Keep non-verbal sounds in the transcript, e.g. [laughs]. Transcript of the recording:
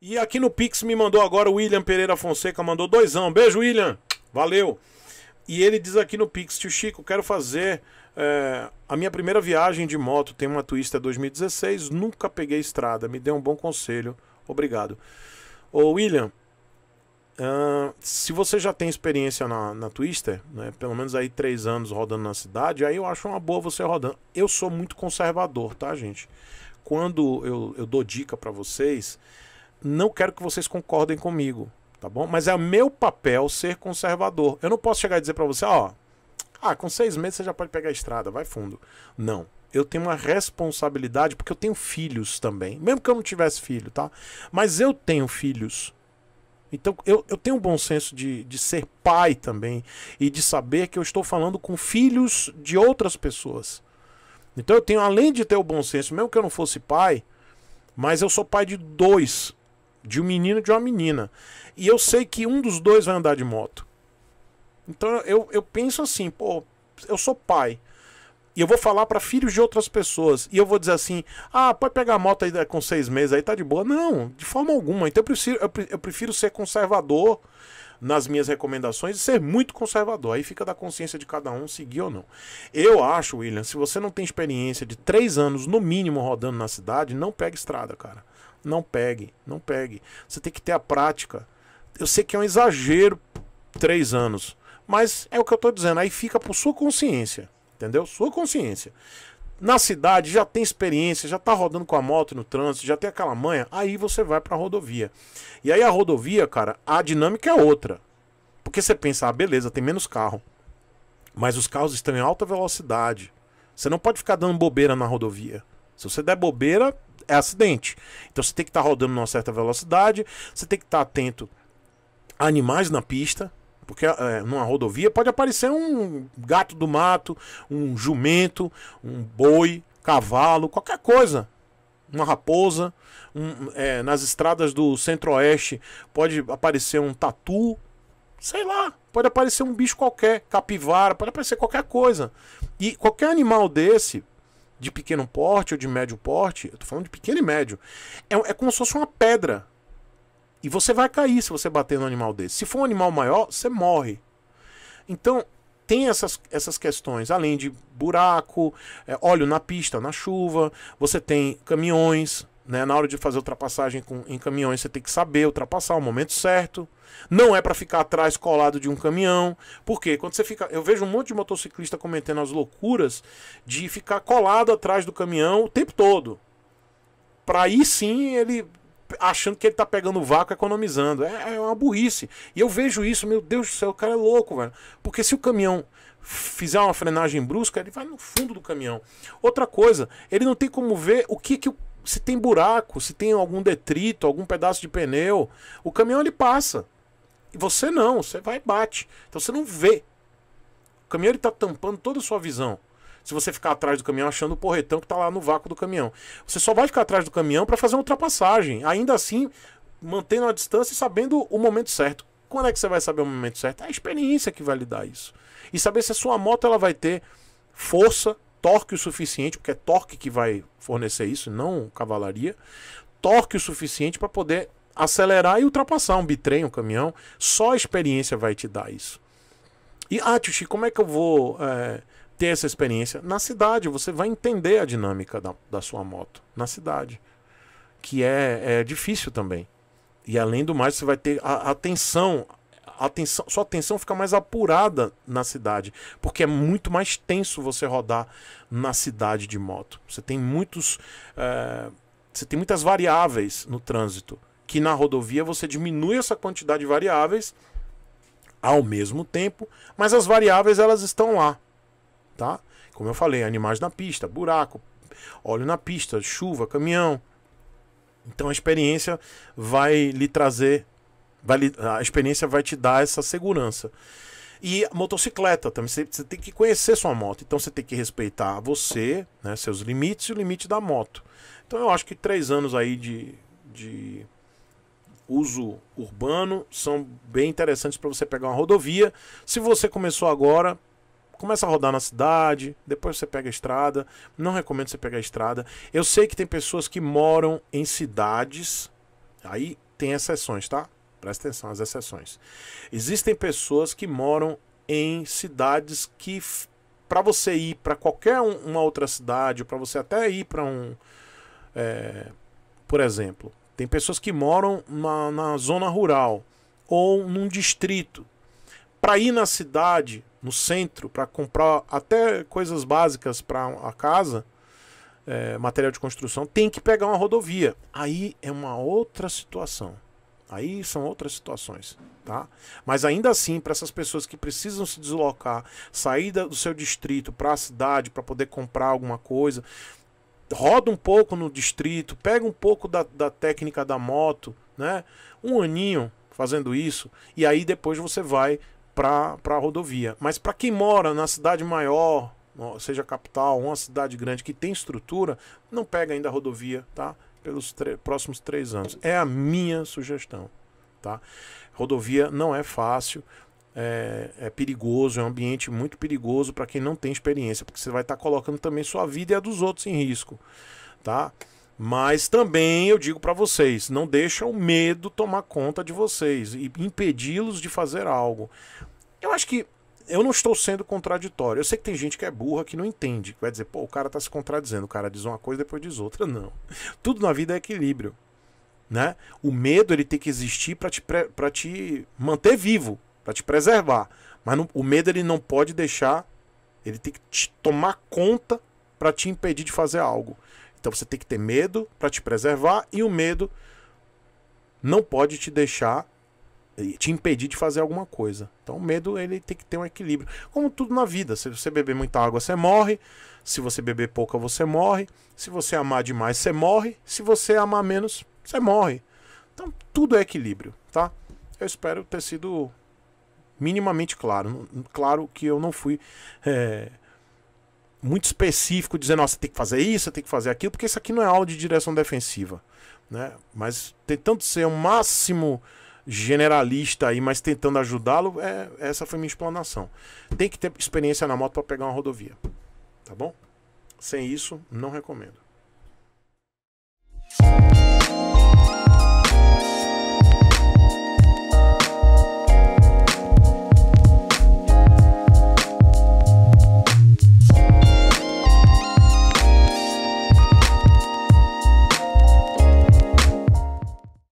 E aqui no Pix me mandou agora o William Pereira Fonseca, mandou doisão. Beijo, William. Valeu. E ele diz aqui no Pix, tio Chico, quero fazer é, a minha primeira viagem de moto. Tem uma Twister é 2016, nunca peguei estrada. Me dê um bom conselho. Obrigado. Ô, William, Uh, se você já tem experiência na, na Twister, né, pelo menos aí três anos rodando na cidade, aí eu acho uma boa você rodando. Eu sou muito conservador, tá, gente? Quando eu, eu dou dica para vocês, não quero que vocês concordem comigo, tá bom? Mas é meu papel ser conservador. Eu não posso chegar e dizer para você, ó, ah, com seis meses você já pode pegar a estrada, vai fundo. Não. Eu tenho uma responsabilidade, porque eu tenho filhos também. Mesmo que eu não tivesse filho, tá? Mas eu tenho filhos. Então eu, eu tenho um bom senso de, de ser pai também e de saber que eu estou falando com filhos de outras pessoas. Então eu tenho, além de ter o bom senso, mesmo que eu não fosse pai, mas eu sou pai de dois de um menino e de uma menina. E eu sei que um dos dois vai andar de moto. Então eu, eu penso assim, pô, eu sou pai. E eu vou falar para filhos de outras pessoas. E eu vou dizer assim: ah, pode pegar a moto aí né, com seis meses aí, tá de boa. Não, de forma alguma. Então eu prefiro, eu prefiro ser conservador nas minhas recomendações e ser muito conservador. Aí fica da consciência de cada um seguir ou não. Eu acho, William, se você não tem experiência de três anos no mínimo rodando na cidade, não pega estrada, cara não pegue, não pegue. Você tem que ter a prática. Eu sei que é um exagero três anos, mas é o que eu estou dizendo. Aí fica por sua consciência, entendeu? Sua consciência. Na cidade já tem experiência, já tá rodando com a moto no trânsito, já tem aquela manha, aí você vai para a rodovia. E aí a rodovia, cara, a dinâmica é outra. Porque você pensa, ah, beleza, tem menos carro. Mas os carros estão em alta velocidade. Você não pode ficar dando bobeira na rodovia. Se você der bobeira, é acidente. Então você tem que estar tá rodando numa certa velocidade, você tem que estar tá atento a animais na pista, porque é, numa rodovia pode aparecer um gato do mato, um jumento, um boi, cavalo, qualquer coisa. Uma raposa. Um, é, nas estradas do centro-oeste pode aparecer um tatu. Sei lá, pode aparecer um bicho qualquer, capivara, pode aparecer qualquer coisa. E qualquer animal desse de pequeno porte ou de médio porte, eu tô falando de pequeno e médio, é, é como se fosse uma pedra. E você vai cair se você bater no animal desse. Se for um animal maior, você morre. Então, tem essas, essas questões, além de buraco, é, óleo na pista, na chuva, você tem caminhões, né? Na hora de fazer ultrapassagem com, em caminhões, você tem que saber ultrapassar o momento certo. Não é para ficar atrás colado de um caminhão. Porque quando você fica. Eu vejo um monte de motociclista cometendo as loucuras de ficar colado atrás do caminhão o tempo todo. Para aí sim ele achando que ele tá pegando vácuo economizando. É, é, uma burrice. E eu vejo isso, meu Deus do céu, o cara é louco, velho. Porque se o caminhão fizer uma frenagem brusca, ele vai no fundo do caminhão. Outra coisa, ele não tem como ver o que que o se tem buraco, se tem algum detrito, algum pedaço de pneu, o caminhão ele passa. E você não, você vai e bate. Então você não vê. O caminhão ele está tampando toda a sua visão. Se você ficar atrás do caminhão achando o porretão que está lá no vácuo do caminhão, você só vai ficar atrás do caminhão para fazer uma ultrapassagem. Ainda assim, mantendo a distância e sabendo o momento certo. Quando é que você vai saber o momento certo? É a experiência que vai lhe dar isso. E saber se a sua moto ela vai ter força torque o suficiente, porque é torque que vai fornecer isso, não cavalaria. Torque o suficiente para poder acelerar e ultrapassar um bitrem, um caminhão. Só a experiência vai te dar isso. E, ah, Tuxi, como é que eu vou é, ter essa experiência? Na cidade, você vai entender a dinâmica da, da sua moto. Na cidade. Que é, é difícil também. E além do mais, você vai ter a atenção atenção, sua atenção fica mais apurada na cidade, porque é muito mais tenso você rodar na cidade de moto. Você tem muitos, é, você tem muitas variáveis no trânsito que na rodovia você diminui essa quantidade de variáveis ao mesmo tempo, mas as variáveis elas estão lá, tá? Como eu falei, animais na pista, buraco, óleo na pista, chuva, caminhão. Então a experiência vai lhe trazer a experiência vai te dar essa segurança. E motocicleta também, você, você tem que conhecer sua moto, então você tem que respeitar você, né, seus limites e o limite da moto. Então eu acho que três anos aí de, de uso urbano são bem interessantes para você pegar uma rodovia. Se você começou agora, começa a rodar na cidade, depois você pega a estrada. Não recomendo você pegar a estrada. Eu sei que tem pessoas que moram em cidades, aí tem exceções, tá? presta atenção às exceções. Existem pessoas que moram em cidades que, para você ir para qualquer um, uma outra cidade, ou para você até ir para um. É, por exemplo, tem pessoas que moram na, na zona rural ou num distrito. Para ir na cidade, no centro, para comprar até coisas básicas para a casa, é, material de construção, tem que pegar uma rodovia. Aí é uma outra situação. Aí são outras situações, tá? Mas ainda assim, para essas pessoas que precisam se deslocar, sair do seu distrito para a cidade para poder comprar alguma coisa, roda um pouco no distrito, pega um pouco da, da técnica da moto, né? Um aninho fazendo isso, e aí depois você vai para a rodovia. Mas para quem mora na cidade maior, seja capital, uma cidade grande que tem estrutura, não pega ainda a rodovia, tá? pelos próximos três anos. É a minha sugestão. Tá? Rodovia não é fácil, é, é, perigoso, é um ambiente muito perigoso para quem não tem experiência, porque você vai estar tá colocando também sua vida e a dos outros em risco, tá? Mas também eu digo para vocês, não deixa o medo tomar conta de vocês e impedi-los de fazer algo. Eu acho que eu não estou sendo contraditório. Eu sei que tem gente que é burra, que não entende, que vai dizer, pô, o cara está se contradizendo, o cara diz uma coisa depois diz outra. [laughs] Não. Tudo na vida é equilíbrio. Né? O medo ele tem que existir para te, te manter vivo, para te preservar. Mas não, o medo ele não pode deixar, ele tem que te tomar conta para te impedir de fazer algo. Então você tem que ter medo para te preservar e o medo não pode te deixar te impedir de fazer alguma coisa. Então o medo ele tem que ter um equilíbrio. Como tudo na vida, se você beber muita água, você morre. Se você beber pouca, você morre. Se você amar demais, você morre. Se você amar menos, você morre. Então tudo é equilíbrio, tá? Eu espero ter sido minimamente claro. Claro que eu não fui é, muito específico dizendo, nossa, tem que fazer isso, tem que fazer aquilo, porque isso aqui não é aula de direção defensiva, né? Mas tentando ser o máximo generalista aí, mas tentando ajudá-lo, é, essa foi minha explanação. Tem que ter experiência na moto para pegar uma rodovia, tá bom? Sem isso, não recomendo.